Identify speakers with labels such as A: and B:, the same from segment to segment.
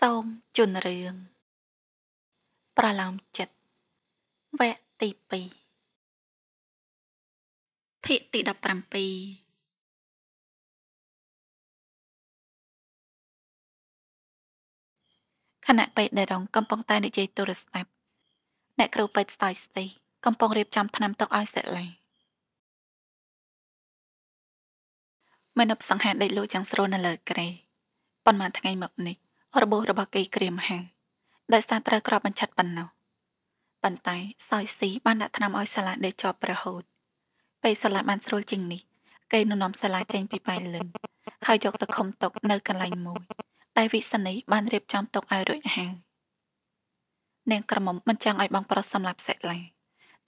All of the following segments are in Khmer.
A: សូមជូនរឿងប្រឡំចិត្តវគ្គទី2ភាគទី17ខណៈពេទ្យដែលរង កំពុងតែ និយាយទូរស័ព្ទអ្នកគ្រូពេទ្យស្តាយស្ទីកំពុងរៀបចំថ្នាំទុកឲ្យសិលា
B: មនុស្សសង្ហាដេកលូចយ៉ាងស្រួលនៅលើក្រេប៉ុន្មានថ្ងៃមកនេះរបួសរបស់គេគ្រាមហាំងដោយសារត្រូវក្របបញ្ឆិតប៉ុណ្ណោះប៉ុន្តែសោយស៊ីបានដាក់ថ្នាំឲ្យសាឡាដេជាប់ប្រហូតពេលសាឡាបានស្រួលជាងនេះគេនឹងនាំសាឡាចេញពីប៉ែលឹងហើយយកទៅខំទុកនៅកន្លែងមួយដែលវិសនីបានរៀបចំទុកឲ្យរួចហាងនាងក្រមុំមិនចង់ឲ្យបងប្រុសសម្លាប់សិលា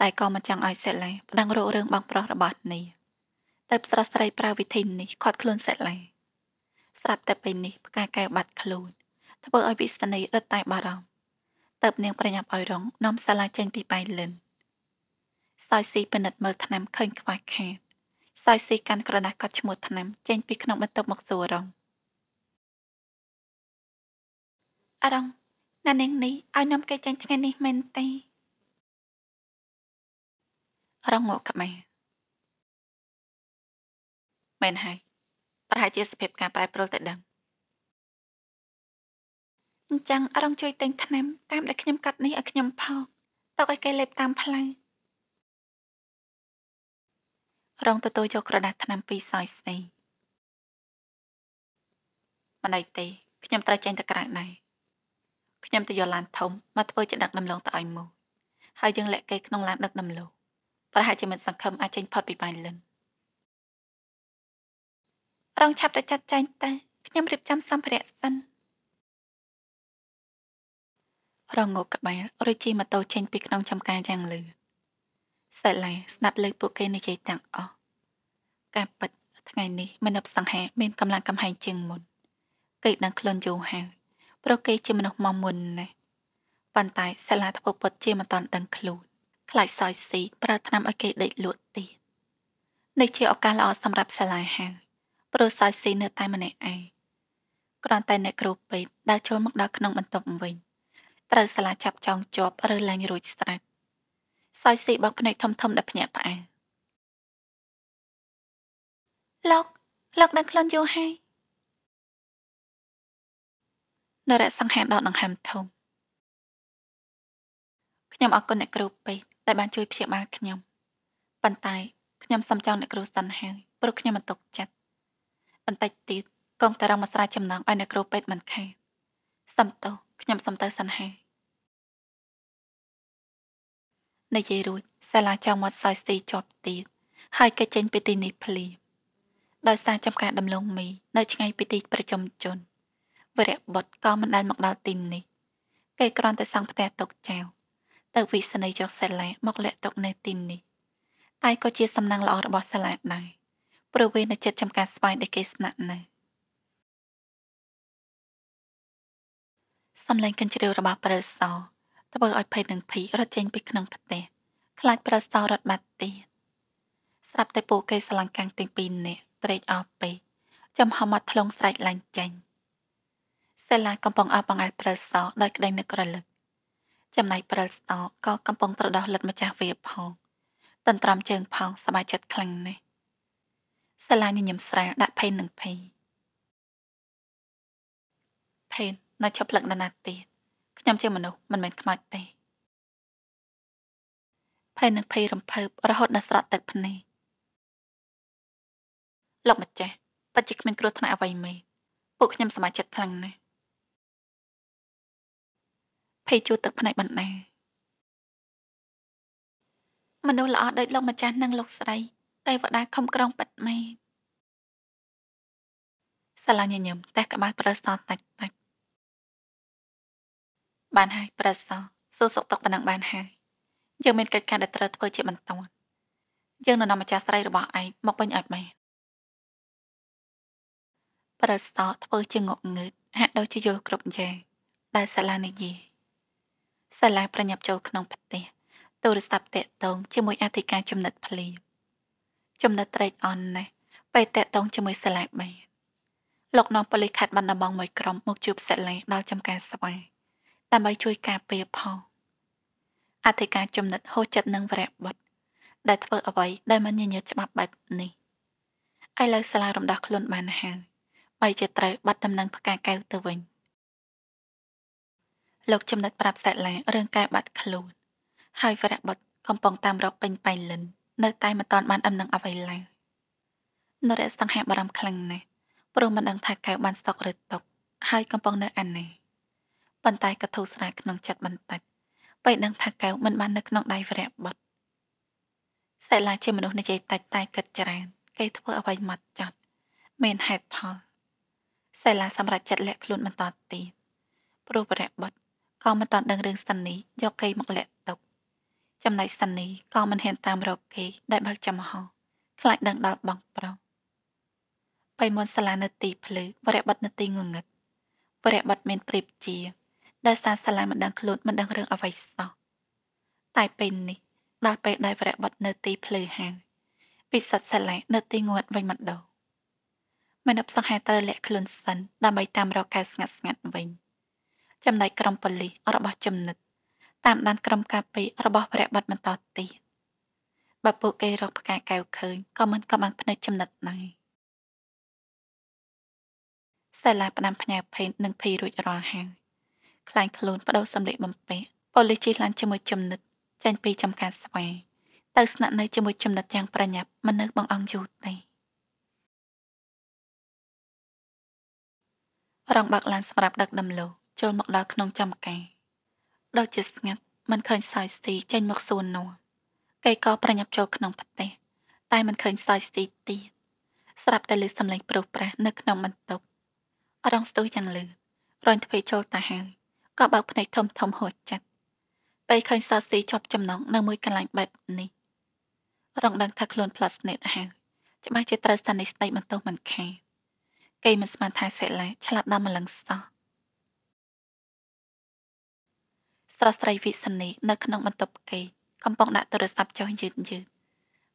B: តែក៏មិនចង់ឲ្យសិលាប្តឹងរោរឿងបងប្រុសរបស់នេះតែស្រស់ស្រីប្រើវិធីនេះខាត់ខ្លួនសិលាស្រាប់តែពេលនេះផ្កាកែវបាត់ខ្លួនធ្វើឲ្យវិស្នីរត់តែបារម្ភតើបនាងប្រញាប់ឲ្យរងនាំសាឡាចេញពីបាយលិនសោយស៊ីពិនិត្យមើលឆ្នាំឃើញ ខ្វះខាតសោយស៊ីកាន់ក្រដាស់កត់ឈ្មោះឆ្នាំចេញពីក្នុងបន្ទប់មកសួររង
A: អរងណានាងនេះឲ្យនាំគេចេញថ្ងៃនេះមែនទេរងមកក្បែរ
B: មែនហើយប្រហែលជាសភាពការប្រែប្រួលតែដឹងអញ្ចឹងអរងជួយទិញថ្នាំតាមដែលខ្ញុំកាត់នេះឲ្យខ្ញុំផងទុក
A: ឲ្យគេលេបតាមផ្លូវរងទទួលយកក្រដាស
B: ់ថ្នាំពីសយស្អីមិនអីទេខ្ញុំត្រូវចេញទៅក្រៅដែរខ្ញុំទៅយកឡានធំមកធ្វើជាដឹកដំឡូងទៅឲ្យមូហើយយើងលាក់គេក្នុងឡានដឹកដំឡូងប្រហែលជាមិនសង្ឃឹមអាចចេញផុតពីបានលិនរងឆាប់ទៅចាត់ចែងទៅខ្ញុំរៀបចំសម្ភារៈសិនរងងក់ក្បាលរួចជិះម៉ូតូចេញពីក្នុងចំការយ៉ាងលឺសិលាស្ដាប់លើពួកគេនិយាយទាំងអស់ការប៉ັດថ្ងៃនេះមនុស្សសង្ហា មានកម្លាំងកំហែងជាងមុនគេដឹងខ្លួនយូរហើយព្រោះគេជាមនុស្សមកមុនណាស់ប៉ុន្តែសិលាធ្វើពុតជាមិនតាន់ដឹងខ្លួនខ្លាចសោយស៊ីប្រើឆ្នាំឲ្យគេដេកលក់ទៀតនេះជាឱកាសល្អសម្រាប់សាលាហើយព្រោះសោយស៊ីនៅតែម្នាក់ឯងគ្រាន់តែអ្នកគ្រូពេទ្យដើរចូលមកដល់ក្នុងបន្ទប់វិញត្រូវសាលាចាប់ចងជាប់ឬឡើងរួចស្រេចសោយស៊ីបោកភ្នែកធំធំដែលភ្ញាក់ផ្អើល
A: លោកលោកដឹងខ្លួនយូរហើយ
B: នរៈសង្ហាមដល់ដង្ហើមធំខ្ញុំអរគុណអ្នកគ្រូពេទ្យដែលបាន ជួយព្យាបាលខ្ញុំប៉ុន្តែខ្ញុំសំចង់អ្នកគ្រូសិនហើយព្រោះខ្ញុំមិនទុកចិត្តបន្តិចទៀតកងតារងមកស្រាវចំណងឲ្យអ្នកគ្រូពេទ្យមិនខានសំទោសខ្ញុំសុំទៅសិនហើយនិយាយរួចសាឡាចង់មកសោយស្ទីជាប់ទៀតហើយគេចេញពីទីនេះភ្លាមដោយសារចំការដំឡូងមី នៅឆ្ងាយពីទីប្រជុំជនវរៈបុតក៏មិនដែលមកដល់ទី នេះគេគ្រាន់តែសង់ផ្ទះទុកចោលទៅវិសនីចុះសាឡាមកលាក់ទុកនៅទីនេះតែក៏ជាសំណាងល្អរបស់សាឡាដែរព្រោះវានៅចិត្តចំការស្វាយដែលគេស្នាក់នៅសំឡេងកញ្ជ្រៀវរបស់ប្រសោធ្វើឲ្យភ័យនឹងភីរត់ចេញពីក្នុងផ្ទះខ្លាចប្រសោរត់បាត់ទៀតស្រាប់តែពួកគេស្លង់កាំងទាំងពីរនាក់ត្រេកអរពេកចំហមាត់ធ្លងស្រែកឡើងចេញសិលាកំពុងអបអង្អែលប្រសោដោយក្តីនឹករលឹកចំណែកប្រសោក៏កំពុងប្រដោះលិតម្ចាស់វាផងតន្ត្រាំជើងផងសบายចិត្តខ្លាំងណាស់សិលាញញឹមស្រាលដាក់ផេននឹងភី
A: ផេននៅជាផ្លឹកណាស់ទៀតខ្ញុំ ជាមនុស្សមិនមែនខ្មោចទេ
B: ភ័យនឹងភ័យរំភើបរហូតដល់ស្រក់ទឹកភ្នែកលោកម្ចាស់ពិតជាគ្មានគ្រោះថ្នាក់អ្វីមេពួកខ្ញុំសមាជិកខ្លាំងណាស់
A: ភ័យជួទឹកភ្នែកបណ្ដាមនុស្សល្អដូចលោកម្ចាស់និងលោកស្រីទេវតាខំក្រងប៉ិតមេសាឡាញញឹមតែក្បាលប្រសតតាច់តាច់
B: បានហើយប្រសោសួរសុកទុកប៉ុណ្ណឹងបានហើយយើងមានកិច្ចការដែលត្រូវធ្វើជាបន្តយើងនៅនាំម្ចាស់ស្រីរបស់ឯងមកវិញឲ្យបា
A: នប្រសោធ្វើជាងក់ងើតហាក់ដូចជាយ
B: ល់គ្រប់យ៉ាងដែលសាឡានិយាយសាឡាប្រញាប់ចូលក្នុង ផ្ទះទូរស័ព្ទតាក់ទងជាមួយអធិការចំណិតភ្លាមចំណិតត្រេកអរណាស់ពេលតាក់ទងជាមួយសាឡាបានលោកនាំប៉ូលីសខេត្តបណ្ដំបងមួយក្រុមមកជួបសាឡាដល់ចំការស្វាយដើម្បីជួយការពារផងអធិការចំណិតហូចចិត្តនឹងវរៈបុត្រដែលធ្វើអ្វីដែលមិនញញើតច្បាប់បែបនេះឥឡូវសាលារំដោះខ្លួនបានហើយបីជាត្រូវបាត់ដំណឹងផ្កាកែវទៅវិញលោកចំណិតប្រាប់សាឡារឿងការបាត់ខ្លួនហើយវរៈបុត្រកំពុងតាមរកពេញប៉ៃលិន នៅ តែមិនទាន់បានដំណឹងអ្វីឡើយនរៈស្តង្ហាបារម្ភខ្លាំងណាស់ព្រោះមិនដឹងថាកែវបានស្តុកឬຕົកហើយកំពុងនៅអាណាប៉ុន្តែក៏ធូរស្រាលក្នុងចិត្តបន្តិចពេលដឹងថាកែវមិនបាននៅក្នុងដៃវរៈបុត្រសិលាជាមនុស្សនិយាយតិចតែគិតច្រើនគេធ្វើអ្វីម៉ត់ចត់មានហេតុផលសិលាសម្រាប់ចិត្តលាក់ខ្លួនបន្តទៀតព្រោះវរៈបុត្រក៏មិនតាន់ដឹងរឿងស្នីយកគេមកលាក់ទុក ចំណែកស្នីក៏មិនហ៊ានតាមរកគេ ដែលបើកចំហខ្លាចដឹងដល់បងប្រុសបៃមុនសាលានៅទីភ្លឺវរៈបុត្រនៅទីងងឹតវរៈបុត្រមានព្រៀបជាដែលសារសាឡាមិនដឹងខ្លួនមិនដឹងរឿងអ្វីសោះតែពេលនេះដល់ពេលដែលវរៈបុត្រនៅទីភ្លឺហាងពិសិដ្ឋសាឡានៅទីងាត់វិញម្ដងមនុស្សសង្ហាត្រូវលាក់ខ្លួនសិនដើម្បីតាមរកការស្ងាត់ស្ងាត់វិញ ចំណែកក្រុមប៉ូលីសរបស់ចំណិតតាមដានក្រុមការពាររបស់វរៈបុត្របន្តទៀតបើពួកគេរកផ្កាកែវឃើញក៏មិនកំបាំងភ្នែកចំណិតដែរសាឡាផ្ដាំផ្ញើផេននិងភីរួចរាល់ហើយខ្លាញ់ខ្លួនបដូរសម្លៀកបំពាក់ប៉ូលីសជិះឡានជាមួយចំណិតចេញពីចំការស្វាយទៅស្នាក់នៅជាមួយចំណិតយ៉ាង ប្រញាប់មិននៅបងអង្គយូរទេ
A: រងបាក់ឡានសម្រាប់ដឹក
B: ដំឡូងចូលមកដល់ក្នុងចំការដូចជាស្ងាត់មិនឃើញសោយស្ទីចេញមកសួននោះគេក៏ប្រញាប់ចូលក្នុងផ្ទះតែមិនឃើញសោយស្ទីទៀតស្រាប់តែលឺសំឡេងប្រុសប្រាសនៅក្នុងបន្ទប់រងស្ទុះយ៉ាងលឺរញទ្វេចូលតាហើយក៏បើកភ្នែកធំធំហូចចិត្តពេលឃើញសរស៊ីជាប់ចំណងនៅមួយកន្លែងបែបនេះរងដឹងថាខ្លួនផ្លាស់ស្នេតហើយច្បាស់ជាត្រូវស្តានីស្ដីបន្ទោសមិនខានគេមិនស្មានថាសិលាឆ្លាតដល់ម្លឹងសោះស្រស្រីវិសនីនៅក្នុងបន្ទប់គេកំពុងដាក់ទូរស័ព្ទចុះយឺតយឺត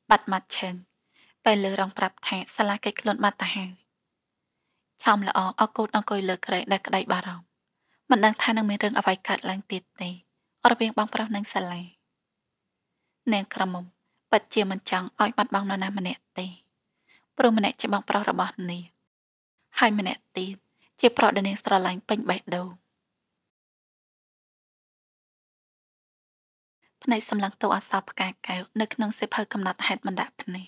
B: បាត់មាត់ឈឹងពេលលើរងប្រាប់ថាសាលាគេខ្លួនបាត់ទៅហើយឆោមល្អអកូតអង្គុយលើក្រែដែលក្តីបារម្ភមិនដឹងថានឹងមានរឿងអ្វីកើតឡើងទៀតទេរវាងបងប្រុសនិងសាឡានាងក្រមុំពិតជាមិនចង់ឲ្យបាត់បង់នរណាម្នាក់ទេ ព្រោះម្នាក់ជាបងប្រុសរបស់នាងហើយម្នាក់ទៀតជា ប្រុសដែលនាងស្រឡាញ់ពេញប
A: េះដូងភ្នែកស
B: ម្លឹងទៅអសរផ្កាកែវនៅក្នុងសិភៅកំណត់ហេតុបណ្ដាក់ភ្នែក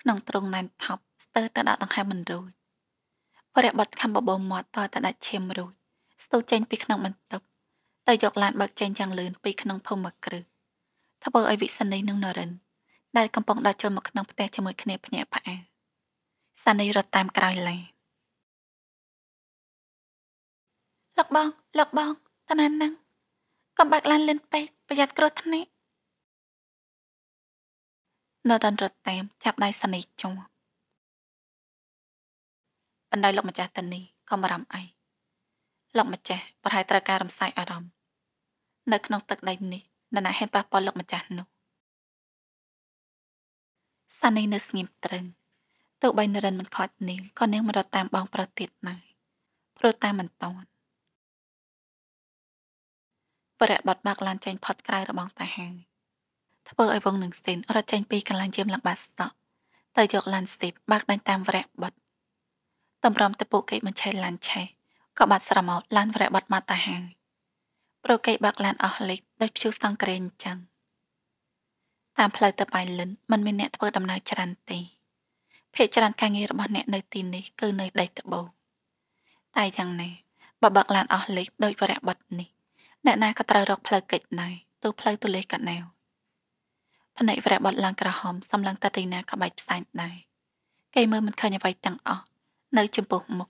B: ក្នុងទ្រង់ណែនថប់ស្ទើរតែដាក់ដង្ហើមមិនរួចព្រះបတ်ខំបបោមាត់តតែដាច់ឈាមរួចស្ទុះចេញពីក្នុងបន្ទប់ទៅយកឡានបើកចេញយ៉ាងលឿនពីក្នុងភូមិគ្រឹះធ្វើឲ្យវិសនីនិងនរិន ដែលកំពុងដកចូលមកក្នុងផ្ទះជាមួយគ្នាភ្ញាក់ផ្អើល
A: សានីរត់តាមក្រោយឡានលោកបងលោកបង តាណានឹងកុំបើកឡានលឿនពេកប្រយ័ត្នគ្រោះថ្នាក់
B: នរិនរត់តាមចាប់ដៃសានីជុំបណ្ដោយលោកម្ចាស់តានីក៏បារម្ភអីលោកម្ចាស់ប្រហែលត្រូវការរំសាយអារម្មណ៍នៅក្នុងទឹកដីនេះនរណាហ៊ានប៉ះពាល់លោកម្ចាស់នោះសានីនៅស្ងៀមត្រឹងទោះបីនរិនមិនខត់នាងក៏នាងមិនរត់តាមបងប្រុសទៀតឡើយព្រោះតាមមិនតាន់បរិបត្តិបាក់ឡានចេញផុតក្រៅរបងតាហាងធ្វើឲ្យវងនឹងស្ទីនរត់ចេញពីកន្លែងជាមឡើងបាសតក់ទៅយកឡានស្ទីបបាក់ដាញ់តាមវរៈបត់តម្រាំទៅពួកគេមិនឆេះឡានឆេះក៏បាត់ស្រមោចឡានវរៈបាត់មកតាហាងប្រកេបាក់ឡានអស់លិចដោយព្យុះសង្ក្រេអញ្ចឹងតាមផ្លូវទៅបៃលិនมันមានអ្នកធ្វើដំណើរច្រើនទេភ័យច្រើនការងាររបស់អ្នកនៅទីនេះគឺនៅដីត្បូងតែយ៉ាងណាបើបាក់ឡានអស់លិចដោយវរៈបាត់នេះអ្នកណាក៏ត្រូវរកផ្លូវកិច្ចដែរទូផ្លូវទូលេសក៏ណែវផ្នែកវរៈបាត់ឡើងក្រហមសម្លឹងតទីណាក៏បែកផ្សែងដែរគេមើលមិនឃើញអ្វីទាំងអស់នៅចំពោះមុខ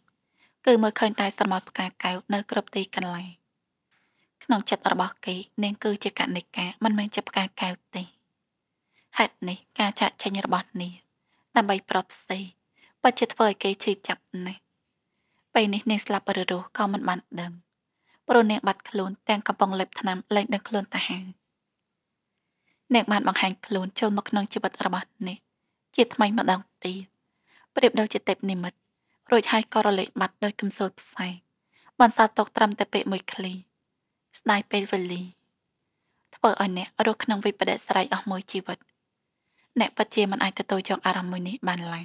B: គឺមើលឃើញតែស្រមោលផ្កាកែវនៅគ្រប់ទីកន្លែងក្នុងចិត្តរបស់គេនាងគឺជាកណិកាមិនមែនជាផ្កាកែវទេហេតុនេះការចាក់ចេញរបស់នាងដើម្បីប្របផ្សេងពិតជាធ្វើឲ្យគេឈឺចាប់ណាស់ពេលនេះនាងស្លាប់ឬរស់ក៏មិនបានដឹងព្រោះនាងបាត់ខ្លួនទាំងកំពុងលេបថ្នាំលែងដឹងខ្លួនតាហាងនាងបានបង្ហាញខ្លួនចូលមកក្នុងជីវិតរបស់នាងជាថ្មីម្ដងទៀតប្រៀបដូចជាទេពនិមិត្តរួចហើយក៏រលេចបាត់ដោយកំសត់ផ្សែងបានសាតុកត្រឹមតែពេលមួយឃ្លី ស្ដាយពេលវេលាធ្វើឲ្យអ្នករស់ក្នុងវិបដិស្រ័យអស់មួយជីវិតអ្នកពិតជាមិនអាចទទួលយកអារម្មណ៍មួយនេះបានឡើយ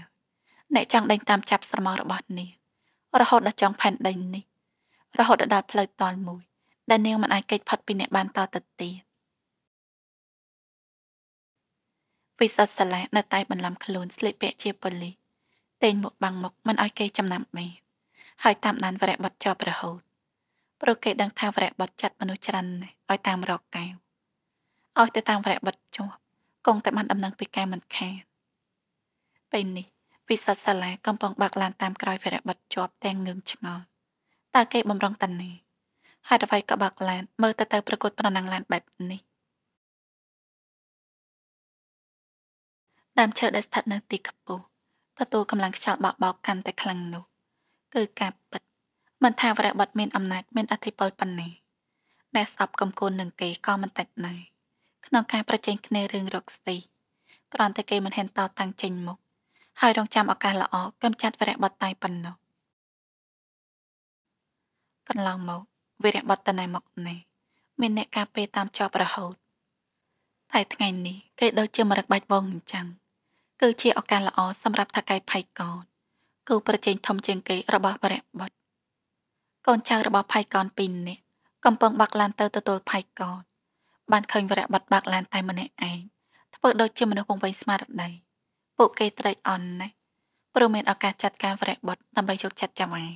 B: អ្នកចង់ដេញតាមចាប់ស្រមោលរបស់នេះរហូតដល់ចង់ផែនដី នេះរហូតដល់ផ្លូវតល់មួយ ដែលនាងមិនអាចគេចផុតពីអ្នកបានតទៅទៀតវិសាសាឡានៅតែបន្លំខ្លួនស្លេកពាក់ជាប៉ូលីសតេញមុខបាំងមុខមិនឲ្យគេចំណាំមេហើយតាមដានវរៈបတ်ជាប់រហូតព្រោះគេដឹងថាវរៈបတ်ចាត់មនុស្សច្រើនឲ្យតាមរកកែវឲ្យទៅតាមវរៈបတ်ជាប់គង់តែបានដំណឹងពីកែមិនខានពេលនេះពិសាសាឡាកំពុងបាក់ឡាន តាមក្រោយវរៈបတ်ជាប់ទាំងងឿងឆ្ងល់តើគេ បំរុងតានីហើយអ្វីក៏បាក់ឡាន មើលទៅទៅប្រកួតប្រណាំងឡានបែបនេះ
A: ដើមឈើដែលស្ថិតនៅទីខ្ពស់បើ
B: តួកម្លាំងខ្យល់បក់បោកកាន់តែខ្លាំងនោះគឺការពិតមិនថាវរៈបុត្រមានអំណាចមានអធិបុលប៉ុណ្ណាដែលស្អប់កំគូននឹងគេក៏មិនតិចណាស់ក្នុងការប្រជែងគ្នារឿងរកស្ទីគ្រាន់តែគេមិនហ៊ានតតាំងចេញមុខហើយរងចាំឱកាសល្អកំចាត់វរៈបុត្រតែប៉ុណ្ណោះកន្លងមកវរៈបុត្រតែមកនេះមានអ្នកការពារតាមជាប់រហូតតែថ្ងៃនេះគេដូចជាមរឹកបាច់វងអញ្ចឹងគឺជាឱកាសល្អសម្រាប់ថកែផៃកោនគូប្រជែងធំជាងគេរបស់ព្រះបុត្រកូនចៅរបស់ផៃកោនពីរនាក់កំពុងបាក់ឡានទៅទទួលផៃកោនបានឃើញវរៈបុត្របាក់ឡានតែម្នាក់ឯងធ្វើដូចជាមនុស្សពងវែងស្មារតីពួកគេត្រេកអរណាស់ព្រមមានឱកាសចាត់ការវរៈបុត្រដើម្បីជោគចិត្តចាំឯង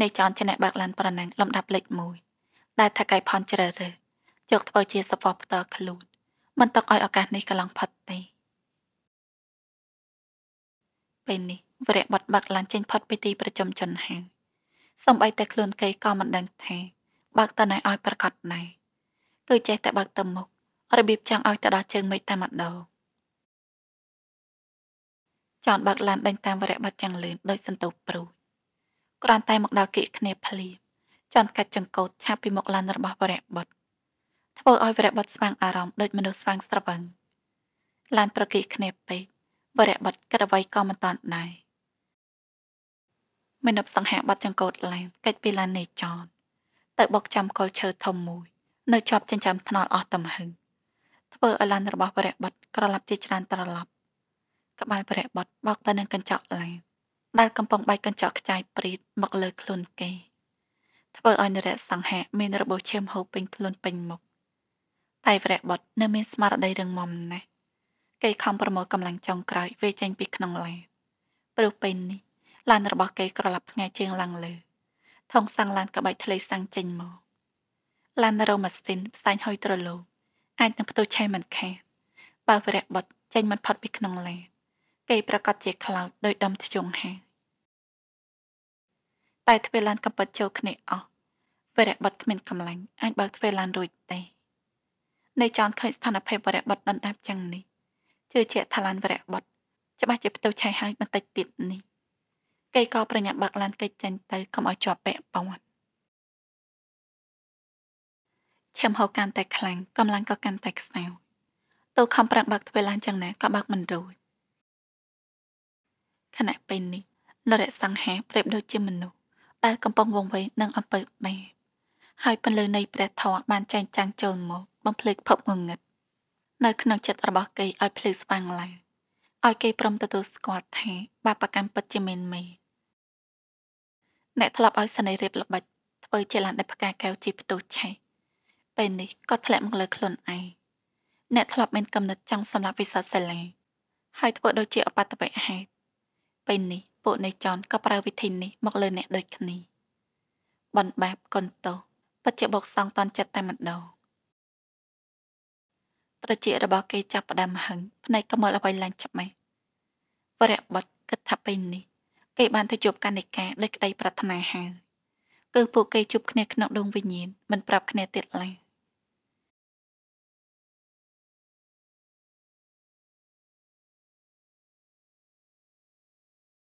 B: នៃចនឆ្នះបាក់ឡានប្រណាំងលំដាប់លេខ1ដែល ថកែផនជ្រើរើសយកធ្វើជាសពផ្ទាល់ខ្លួនមិនទុកឲ្យឱកាសនេះកន្លងផុតទេពេលនេះវរៈបាត់បាក់ឡើងចេញផុតពីទី ប្រជុំជនហាងសំបីតែខ្លួនគេក៏មិនដឹងថាបើកតណៃឲ្យ ប្រកាសណៃគឺចេះតែបើកទៅមុខរបៀបចង់ឲ្យទៅដល់ជើងមេឃតែម្ដងចនបើកឡានដេញតាមវរៈបាត់ចាំងលឿនដោយ សន្ទុះព្រួយគ្រាន់តែមកដល់គៀកគ្នាភ្លាមចនកាច់ចង្កូតឆាប់ពីមុខឡាន របស់វរៈបាត់ធ្វើឲ្យវរៈបុតស្វាងអារម្មណ៍ដូចមនុស្សស្វាងស្រវឹងឡានប្រគិគ្នាពេកវរៈបុតគិតអ្វីក៏មិនតាន់ដែរមនុស្សសង្ហាបាត់ចង្កូតឡើងកិច្ចពីឡាននេះចនទៅបុកចំកុលឈើធំមួយ នៅជាប់ចិញ្ចាំថ្នល់អស់ទំហឹងធ្វើឲ្យឡានរបស់វរៈបុតក្រឡាប់ជាច្រានត្រឡប់ក្បាលវរៈបុតបោកទៅនឹងកញ្ចក់ឡានដែលកំពុងបែកកញ្ចក់ខ្ចាយព្រីតមកលើខ្លួនគេធ្វើឲ្យនរៈសង្ហាមានរបួសឈាមហូរពេញខ្លួនពេញមុខតែវរៈបុត្រនៅមានស្មារតីរឹងមាំណាស់គេខំប្រមូលកម្លាំងចុងក្រោយវាចេញ ពីក្នុងឡានព្រោះពេលនេះឡាន របស់គេក្រឡាប់ផ្ងាយជើងឡើងលើថងសាំងឡានក្បាច់ធ្លេសាំងចេញមកឡានរ៉ូម៉ាស៊ីនផ្សែងហុយត្រលូអាចនឹងផ្ទុះឆេះមិនខានបើវរៈបុត្រចេញមិនផុតពីក្នុងឡានគេ ប្រកាសជា ខ្លោចដោយ ដំធ្យងហាតែទ្វេឡានកំពុតចូលគ្នាអស់វរៈបុត្រគ្មានកម្លាំងអាច បើកទ្វេឡានរួចទេនៅចောင်းឃើញស្ថានភាពវរៈបុត្រដណ្ដាប់យ៉ាងនេះជឿជាក់ថាឡានវរៈបុត្រច្បាស់ជាផ្ទុយឆៃហើយបន្តិចទៀតនេះគេក៏ប្រញាប់បើកឡានកិច្ចចេញទៅកុំឲ្យជាប់ពាក់ព័ន្ធឈាមហូរកាន់តែខ្លាំងកម្លាំងក៏កាន់តែខ្សោយទូខំប្រាំងបើកទ្វារឡានយ៉ាងណាក៏បើកមិនរួចខណៈពេលនេះនរៈសង្ហាប្រៀបដូចជាមនុស្សដែលកំពុងវង្វេងនឹងអំពើបាបហើយពន្លឺនៃព្រះធម៌បានចែងចាំងចូលមកបំភ្លឺភពងងឹតនៅក្នុងចិត្តរបស់គេឲ្យភ្លឺស្វាងឡើងឲ្យ គេព្រមទទួលស្គាល់ថាបាបកម្មពិតជាមានមេអ្នកធ្លាប់ឲ្យស្នេហ៍រៀបល្បិចធ្វើជាឡានដេបផ្កាកែវជាផ្ទុះឆេះពេលនេះក៏ធ្លាក់មកលើ ខ្លួនឯងអ្នកធ្លាប់មានកំណត់ចង់សម្រាប់វិសាសាលាហើយធ្វើដូចជាអបតបិហេតុពេលនេះពួកនៃចនក៏ប្រើវិធីនេះមកលើអ្នកដូចគ្នាបនបាបកន្តោពិតជាបុកសងតន់ចិត្តតែម្ដងត្រចៀករបស់គេចាប់ផ្ដើមហឹងភ្នែកកមលអ្វីឡើងចាប់ម៉េះវរៈបុត្រគិតថាពេលនេះគេបានទៅជួបកនិកាដោយក្តីប្រាថ្នាហើយគឺពួកគេជួបគ្នាក្នុងដងវិញ្ញាណមិនប្រាប់គ្នាទៀតឡើយ